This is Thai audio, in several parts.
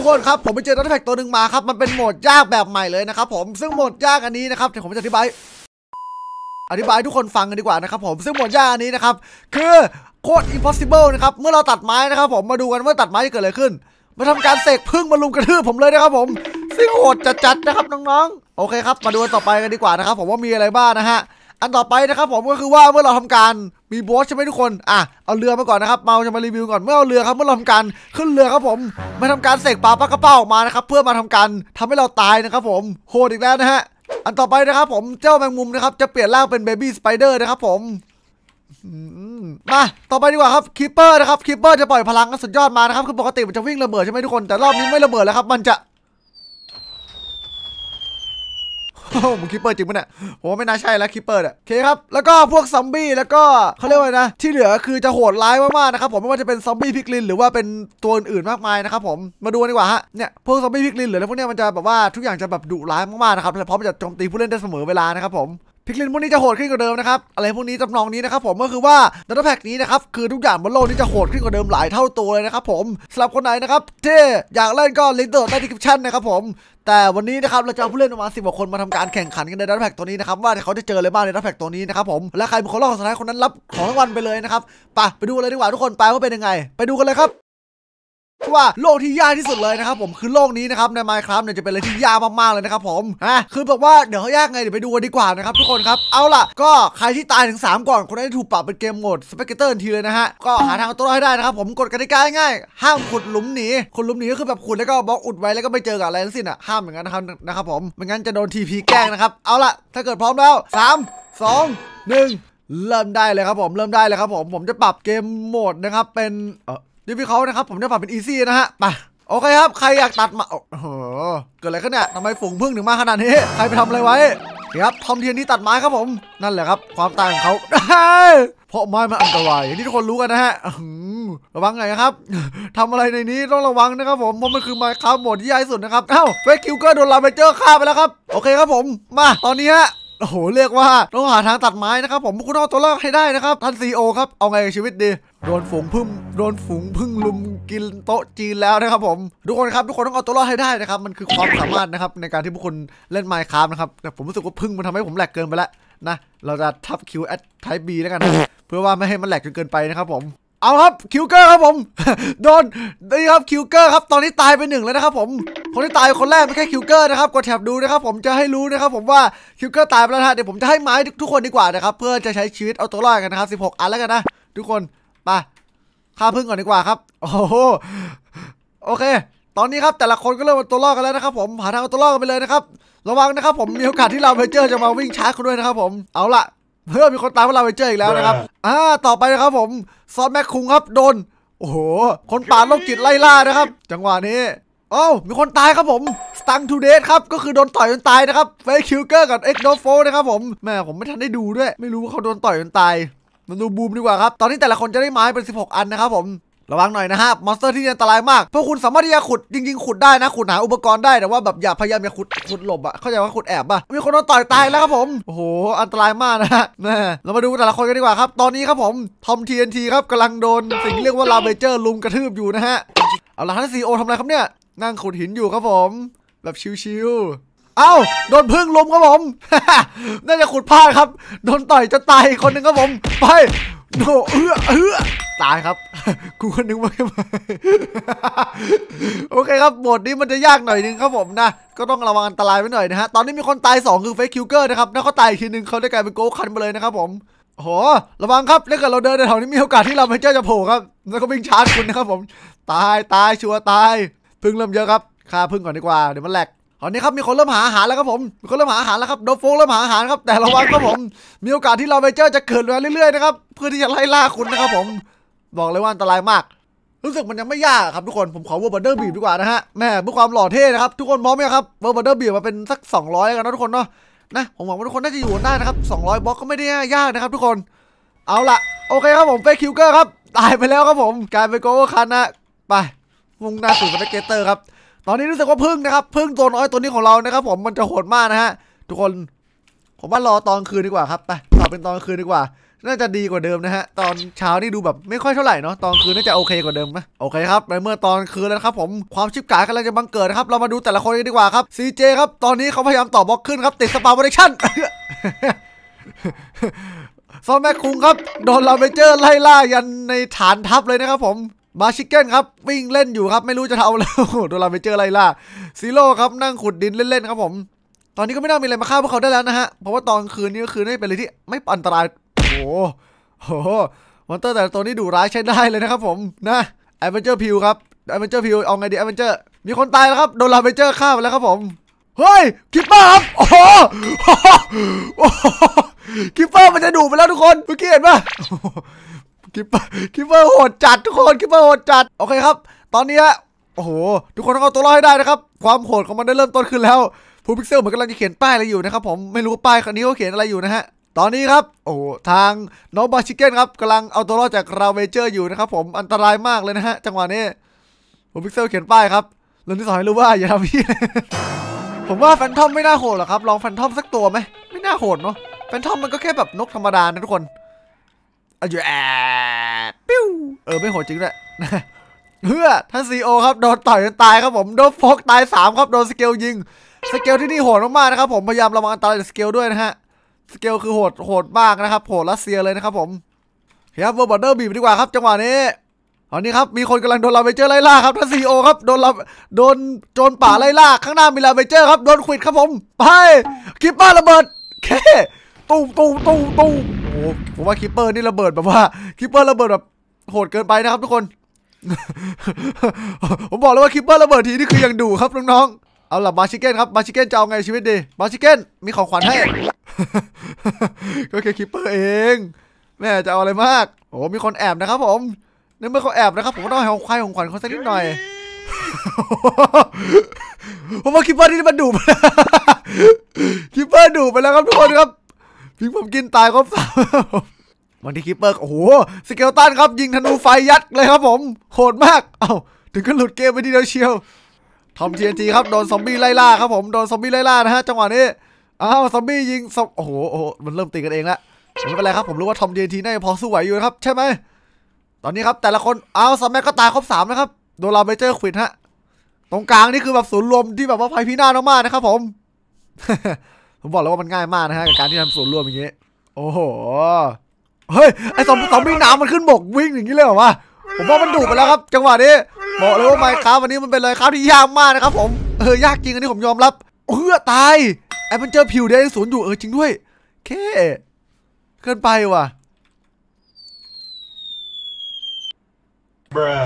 ทุกคนครับผมไปเจอดอทแพ็กตัวหนึ่งมาครับมันเป็นโหมดยากแบบใหม่เลยนะครับผมซึ่งโหมดยากอันนี้นะครับเดี๋ยวผมจะอธิบาย อธิบายทุกคนฟังกันดีกว่านะครับผมซึ่งโหมดยากอันนี้นะครับคือโคตร impossible นะครับเมื่อเราตัดไม้นะครับ ผมมาดูกันว่าตัดไม้จะเกิดอะไรขึ้น มาทำการเสกพึ่งมาลุมกระทืบผมเลยนะครับ ผม ซึ่งโหดจัดๆนะครับน้องๆโอเคครับมาดูต่อไปกันดีกว่านะครับผมว่ามีอะไรบ้างนะฮะอันต่อไปนะครับผมก็คือว่าเมื่อเราทำการมีบอสใช่ไหมทุกคน อ่ะเอาเรือมาก่อนนะครับเมาจะมารีวิวก่อนเมื่อเอาเรือครับเมื่อเราทำการขึ้นเรือครับผมมาทำการเสกปลาปลากระเป๋าออกมานะครับเพื่อมาทำการทำให้เราตายนะครับผมโหดอีกแล้วนะฮะ อันต่อไปนะครับ ผมเจ้าแมงมุมนะครับ จะเปลี่ยนร่างเป็นเบบี้สไปเดอร์นะครับผมมาต่อไปดีกว่าครับคิปเปอร์นะครับคิปเปอร์จะปล่อยพลังสุดยอดมานะครับคือปกติมันจะวิ่งระเบิดใช่ไหมทุกคน แต่รอบนี้ไม่ระเบิดแล้วครับมันจะโอ้มหคิปเปอร์จริงปะเนี่ยผมว่าไม่น่าใช่แล้วคิปเปอร์อ่ะโอเคครับ แล้วก็พวกซอมบี้แล้วก็เขาเรียกว่านะ ที่เหลือคือจะโหดร้ายมากๆนะครับผมไม่ว่าจะเป็นซอมบี้พิกลินหรือว่าเป็นตัวอื่นมากมายนะครับผม มาดูดีกว่าฮะ เนี่ยพวกซอมบี้พิกลินหรืออะไรพวกเนี้ยมันจะแบบว่าทุกอย่างจะแบบดุร้ายมากๆนะครับและพร้อมจะโจมตีผู้เล่นได้เสมอเวลานะครับผมพิกลินพวกนี้จะโหดขึ้นกว่าเดิมนะครับอะไรพวกนี้จำลองนี้นะครับผมก็คือว่าดัตต์แพ็กนี้นะครับคือทุกอย่างบนโลกนี้จะโหดขึ้นกว่าเดิมหลายเท่าตัวเลยนะครับผมสำหรับคนไหนนะครับที่อยากเล่นก็ลิงก์ตัวดใต้ดีคริปชั่นนะครับผม แต่วันนี้นะครับเราจะเอาผู้เล่นประมาณสิบกว่าคนมาทำการแข่งขันกันในดัตต์แพ็กตัวนี้นะครับว่าเขาจะเจออะไรบ้างในดัตต์แพ็กตัวนี้นะครับผมและใครเป็นคนรอดสุดท้ายคนนั้นรับของรางวัลไปเลยนะครับไปไปดูเลยดีกว่าทุกคนไปว่าเป็นยังไง ไปดูกันเลยครับว่าโลกที่ยากที่สุดเลยนะครับผมคือโลกนี้นะครับในไมค์ครับเนี่ยจะเป็นอะไรที่ยากมาก ๆ เลยนะครับผมฮะคือแบบว่าเดี๋ยวยากไงเดี๋ยวไปดูกันดีกว่านะครับทุกคนครับเอาล่ะก็ใครที่ตายถึง 3 ก่อนคนนั้นถูกปรับเป็นเกมโหมดสเปกเตอร์ทันทีเลยนะฮะก็หาทางตัวรอดให้ได้นะครับ ผมกดกติกาง่ายห้ามขุดหลุมหนีขุดหลุมหนีก็คือแบบขุดแล้วก็บล็อกอุดไว้แล้วก็ไม่เจอกับอะไรทั้งสิ้นอ่ะห้ามอย่างนั้นนะครับนะครับผมไม่งั้นจะโดนทีพีแกล้งนะครับเอาล่ะ ถ้าเกิดพร้อมแล้ว3 2 1เริ่มได้เลยครับผมเริ่มได้เลยครับผมผมจะปรับเกมโหมดนะครับเป็นเออดีพวิเคราะห์นะครับผมจะปราเป็นอีซี่นะฮะไปโอเคครับ ใครอยากตัดมาโอ้โหเกิดอะไรขึ้นเนี่ยทำไมฝูงพึ่งถึงมาขนาดนี้ ใครไปทำอะไรไว้ครับทอมเทียนที่ตัดไม้ครับผม นั่นแหละครับ ความตายของเขาเพราะไม้มันอันตรายที่ทุกคนรู้กันนะฮะ ระวังไงครับ ทำอะไรในนี้ต้องระวังนะครับผม เพราะมันคือไม้ค้าหมดที่ใหญ่สุดนะครับเอ้าเฟคคิวเกอร์โดนลาเบเจอร์ฆ่าไปแล้วครับ โอเคครับผม มาตอนนี้ฮะโอ้โหเรียกว่าต้องหาทางตัดไม้นะครับผมพวกคุณเอาตัวรอดให้ได้นะครับท่านซีโอครับเอาไงกับชีวิตดีโดนฝูงพึ่งโดนฝูงพึ่งลุมกินโต๊ะจีนแล้วนะครับ ผมทุกคนครับทุกคนต้องเอาตัวรอดให้ได้นะครับมันคือความสามารถนะครับในการที่พวกคุณเล่นไมค์ครับนะครับแต่ผมรู้สึกว่าพึ่งมันทำให้ผมแหลกเกินไปแล้วนะเราจะทับคิวแอดไทป์บีแล้วกันนะเพื่อว่าไม่ให้มันแหลกจนเกินไปนะครับผม เอาครับคิวเกอร์ครับผมโดนนี่ครับคิวเกอร์ครับตอนนี้ตายไปหนึ่งแล้วนะครับผมคนที่ตายคนแรกไม่ใช่คิวเกอร์นะครับกดแถบดูนะครับผมจะให้รู้นะครับผมว่าคิวเกอร์ตายไปแล้วนะเดี๋ยวผมจะให้ไม้ทุกคนดีกว่านะครับเพื่อจะใช้ชีวิตเอาตัวรอดกันนะครับ16อันแล้วกันนะทุกคนไปฆ่าพึ่งก่อนดีกว่าครับโอ้โหโอเค ตอนนี้ครับแต่ละคนก็เริ่มเอาตัวรอดกันแล้วนะครับผมหาทางเอาตัวรอดกันไปเลยนะครับระวังนะครับ ผมมีโอกาสที่เราเปเจอร์จะมาวิ่งชาร์คุณด้วยนะครับ ผมเอาละเพื่อมีคนตามเราไปเจออีกแล้วนะครับ อ่า ต่อไปนะครับผมซอสแม็กคุงครับโดนโอ้โห คนป่าโลกจิตไล่ล่านะครับ จังหวะนี้โอ้ มีคนตายครับผมสตังทูเดทครับ ก็คือโดนต่อยจนตายนะครับเฟคคิวเกอร์กับเอ็กโดโฟนะครับผม แม่ ผมไม่ทันได้ดูด้วย ไม่รู้ว่าเขาโดนต่อยจนตาย มาดูบูมดีกว่าครับ ตอนนี้แต่ละคนจะได้ไม้เป็น 16 อันนะครับผม ระวังหน่อยนะฮะ มอนสเตอร์ที่อันตรายมากพวกคุณสามารถที่จะขุด จริงๆ ขุดได้นะ ขุดหาอุปกรณ์ได้ แต่ว่าแบบอย่าพยายามอย่าขุด ขุดหลบอะเข้าใจว่าขุดแอบอะมีคนโดนต่อยตายแล้วครับผม โอ้โห อันตรายมากนะฮะเรามาดูแต่ละคนกันดีกว่าครับ ตอนนี้ครับผมทอมทีเอ็นทีครับกำลังโดนสิ่งเรียกว่าลาเบเจอร์ลุมกระทืบอยู่นะฮะเอาละท่านซีโอทำอะไรครับเนี่ยนั่งขุดหินอยู่ครับผม แบบชิวๆ เอ้าโดนพึ่งล้มครับผม น่าจะขุดพลาดครับ โดนต่อยจะตายคนหนึ่งครับผม ไปโดเอือเอือตายครับ กูคนนึงม่าโอเคครับบทนี้มันจะยากหน่อยนึงครับผมนะ ก็ต้องระวังอันตรายไว้หน่อยนะฮะ ตอนนี้มีคนตาย 2 คือเฟคคิวเกอร์นะครับ แล้วเขาตายอีกทีนึงเขาได้กลายเป็นโกคันไปเลยนะครับผมโหระวังครับถ้าเกิดเราเดินในแถวนี้มีโอกาสที่เราไม่เจอจะโผล่ครับแล้วก็วิ่งชาร์จคุณนะครับผม ตายตายชัวตายพึ่งเริ่มเยอะครับฆ่าพึ่งก่อนดีกว่า เดี๋ยวมันแหลกตอนนี้ครับมีคนเริ่มหาอาหารแล้วครับผม มีคนเริ่มหาอาหารแล้วครับ โดฟงเริ่มหาอาหารครับ แต่ระวังครับผม มีโอกาสที่เราไปเจอจะเกิดมาเรื่อยๆนะครับเพื่อที่จะไล่ล่าคุณนะครับผม บอกเลยว่าอันตรายมาก รู้สึกมันยังไม่ยากครับทุกคน ผมขอเวอร์บั์เดอร์บีบดีกว่านะฮะแม่เพื่อความหล่อเท่นะครับทุกคน มอมไหมครับเวอร์บั์เดอร์บีบมาเป็นสัก 200แล้วกันนะทุกคนเนาะ นะ ผมหวังว่าทุกคนน่าจะอยู่ได้นะครับ200บล็อกก็ไม่ได้ยากนะครับทุกคนเอาละโอเคครับผมเฟคคิวเกอร์ครับตายไปแล้วครับผมกลายเป็นโกคันนะไปมุ่งหน้าสู่สเปกเตอร์ครับ ตอนนี้รู้สึกว่าพึ่งนะครับ พึ่งตัวน้อยตัวนี้ของเรานะครับ ผมมันจะโหดมากนะฮะ ทุกคน ผมว่ารอ ตอนคืนดีกว่าครับไปต่อเป็นตอนคืนดีกว่า น่าจะดีกว่าเดิมนะฮะ ตอนเช้านี่ดูแบบไม่ค่อยเท่าไหร่เนาะตอนคืนน่าจะโอเคกว่าเดิมไหมโอเคครับในเมื่อตอนคืนแล้วครับ ผมความชิบกายกำลังจะบังเกิดครับ เรามาดูแต่ละคนกันดีกว่าครับซีเจครับ ตอนนี้เขาพยายามต่อบล็อกขึ้นครับ ติดสปาร์บริชั่นซอมแม็กคุงครับโดนลาเมเจอร์ไล่ล่ายันในฐานทัพเลยนะครับผมบาชิกเก้นครับ วิ่งเล่นอยู่ครับ ไม่รู้จะทำแล้ว โดนเราไปเจออะไรล่ะซีโร่ครับนั่งขุดดินเล่นๆครับผม ตอนนี้ก็ไม่น่ามีอะไรมาฆ่าพวกเขาได้แล้วนะฮะ เพราะว่าตอนคืนนี้ก็คือไม่เป็นอะไรที่ไม่อันตรายโอ้โหมอนเตอร์แต่ตัวนี้ดุร้ายใช้ได้เลยนะครับผมนะแอดเวนเจอร์พิวครับแอดเวนเจอร์พิวเอาไงดีแอดเวนเจอร์มีคนตายแล้วครับ โดนลาเวนเจอร์ฆ่าไปแล้วครับผมเฮ้ยคิปเปอร์ครับโอ้โหคิปเปอร์มันจะดุไปแล้วทุกคนเมื่อกี้เห็นปะคิปเปอร์คิปเปอร์โหดจัดทุกคนคิปเปอร์โหดจัด โอเคครับ ตอนนี้ฮะโอ้โห ทุกคนต้องเอาตัวรอดให้ได้นะครับ ความโหดของมันได้เริ่มต้นขึ้นแล้วผู้พิกเซลเหมือนกำลังจะเขียนป้ายอะไรอยู่นะครับผม ไม่รู้ป้ายคันนี้เขาเขียนอะไรอยู่นะฮะ ตอนนี้ครับ โอ้ ทางน้องบาชิเก้นครับกำลังเอาตัวรอดจากราเวเจอร์อยู่นะครับผม อันตรายมากเลยนะฮะ จังหวะนี้ผู้พิกเซลเขียนป้ายครับเรื่องที่สองให้รู้ว่าอย่าทำพี่ ผมว่าแฟนทอมไม่น่าโหดหรอกครับ ลองแฟนทอมสักตัวไหม ไม่น่าโหดเนาะ แฟนทอมมันก็แค่แบบนกธรรมดานะทุกคนอายจแอบปิ้วเออไม่โหดจริงเลยเพื่อท่านซีโอครับโดนต่อยจนตายครับผมโดนฟกตาย3ครับโดนสเกลยิงสเกลที่นี่โหดมากๆนะครับ ผมพยายามระวังอันตรายจากสเกลด้วยนะฮะสเกลคือโหดโหดมากนะครับโหดรัสเซียเลยนะครับ ผมเฮียบอร์เดอร์บีบดีกว่าครับจังหวะนี้ตอนนี้ครับมีคนกำลังโดนลาเวเจอร์ไล่ล่าครับท่านซีโอครับโดนลาโดนโจรป่าไล่ล่าข้างหน้ามีลาเวเจอร์ครับโดนขวิดครับผมไปคลิปบ้าระเบิดเคตุ้มตุ้มตุ้มตุ้มโอ้ผมว่าคิปเปอร์นี่ระเบิดแบบว่าคิปเปอร์ระเบิดแบบโหดเกินไปนะครับทุกคนผมบอกแล้วว่าคิปเปอร์ระเบิดทีนี่คือยังดุครับน้องๆเอาล่ะบาชิเก้นครับบาชิเก้นจะเอาไงชีวิตดีบาชิเก้นมีของขวัญให้ก็แค่คิปเปอร์เอง แม่จะเอาอะไรมากโอ้มีคนแอบนะครับ ผมนึกเมื่อเขาแอบนะครับ ผมก็ต้องให้ของขวัญของขวัญเขาสักนิดหน่อยผมว่าคิปเปอร์นี่มันดุไปคิปเปอร์ดุไปแล้วครับทุกคนครับพิงผมกินตายครับสามวันที่คิปเปอร์ โอ้โห สเกลตันครับ ยิงธนูไฟยัดเลยครับผมโหดมาก เอา้าถึงก็หลุดเกมไปทีเดียวเชียวทอมทีเอ็นทีครับ โดนซอมบี้ไล่ล่าครับผม โดนซอมบี้ไล่ล่านะฮะ จังหวะนี้ อ้าว ซอมบี้ยิง โอ้โหโอ้โหมันเริ่มตีกันเองละไม่เป็นไรครับผมรู้ว่าทอมทีเอ็นทีน่าจะพอสู้ไหวอยู่นะครับใช่ไหม ตอนนี้ครับแต่ละคน อ้าวซัมแม็กก็ตายครบสามนะครับ โดนลาเปเจอร์ควิดฮะ ตรงกลางนี่คือแบบศูนย์รวมที่แบบว่าภัยพินาศมากนะครับผมผมบอกแล้วว่ามันง่ายมากนะฮะกับการที่ทำส่วนร่วมอย่างเงี้ยโอ้โหเฮ้ยไอ้สองสอมบี้น้ำมันขึ้นบกวิ่งอย่างงี้เลยเหรอวะผมว่ามันดุไปแล้วครับจังหวะนี้บอกเลยว่าไมค์ครับวันนี้มันเป็นเลยครับที่ยากมากนะครับ ผมเออยากจริงอันนี้ผมยอมรับเฮ้อตายไอ้มันเจอผิวเดงศวนวนอยู่เออจริงด้วยเคเกินไปว่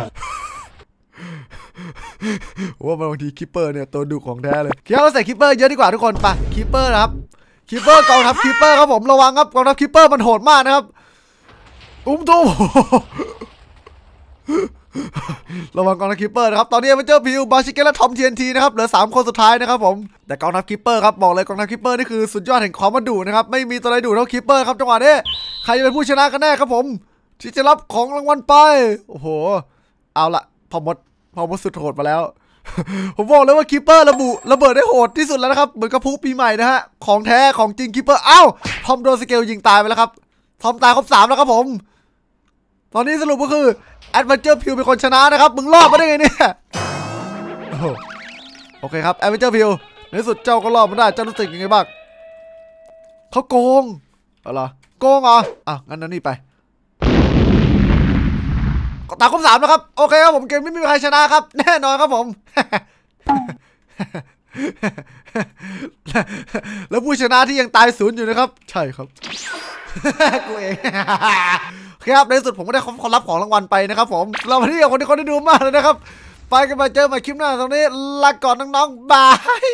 ะว่าบางทีคิปเปอร์เนี่ย ตัวดุของแท้เลย เคียวใส่คิปเปอร์เยอะดีกว่าทุกคนไปคิปเปอร์นะครับคิปเปอร์กองทัพคิปเปอร์ครับผม ระวังครับกองทัพคิปเปอร์มันโหดมากนะครับอุ้มตู้ระวังกองทัพคิปเปอร์นะครับตอนนี้เันเจอพิวบาชิเกและทอมเทียนทีนะครับเหลือ 3 คนสุดท้ายนะครับผมแต่กองทัพคิปเปอร์ครับบอกเลยกองทัพคิปเปอร์นี่คือสุดยอดแห่งความมันดุนะครับไม่มีตัวใดดุเท่าคิปเปอร์ครับจังหวะนี้ใครจะเป็นผู้ชนะกันแน่ครับผม ที่จะรับของรางวัลไปโอ้โห เอาละพอหมดเอา์สุดโหดมาแล้ว ผมบอกเลยว่าคิปเปอร์ระบุระเบิดได้โหดที่สุดแล้วนะครับ เหมือนกระพุปีใหม่นะฮะ ของแท้ของจริงคิปเปอร์อ้าวทอมโดนสเกลยิงตายไปแล้วครับ ทอมตายครบสามแล้วครับผม ตอนนี้สรุปก็คือแอดเวนเจอร์พิวเป็นคนชนะนะครับ มึงรอดมาได้ไงเนี่ย โอเคครับแอดเวนเจอร์พิวในสุดเจ้าก็รอดมาได้ เจ้ารู้สึกยังไงบ้างเขาโกง อะไรโกงเหรออ่ะงั้นนั่นนี่ไปตาคมสามนะครับโอเคครับผมเกมไม่มีใครชนะครับแน่นอนครับผม แล้วผู้ชนะที่ยังตายศูนย์อยู่นะครับ ใช่ครับกูเองครับในสุดผมก็ได้ความรับของรางวัลไปนะครับผม เราไปนี่บคนที่คนได้ดูมากเลยนะครับ ไปกันมาเจอใหม่คลิปหน้าตรงนี้ลาก่อนน้องๆบาย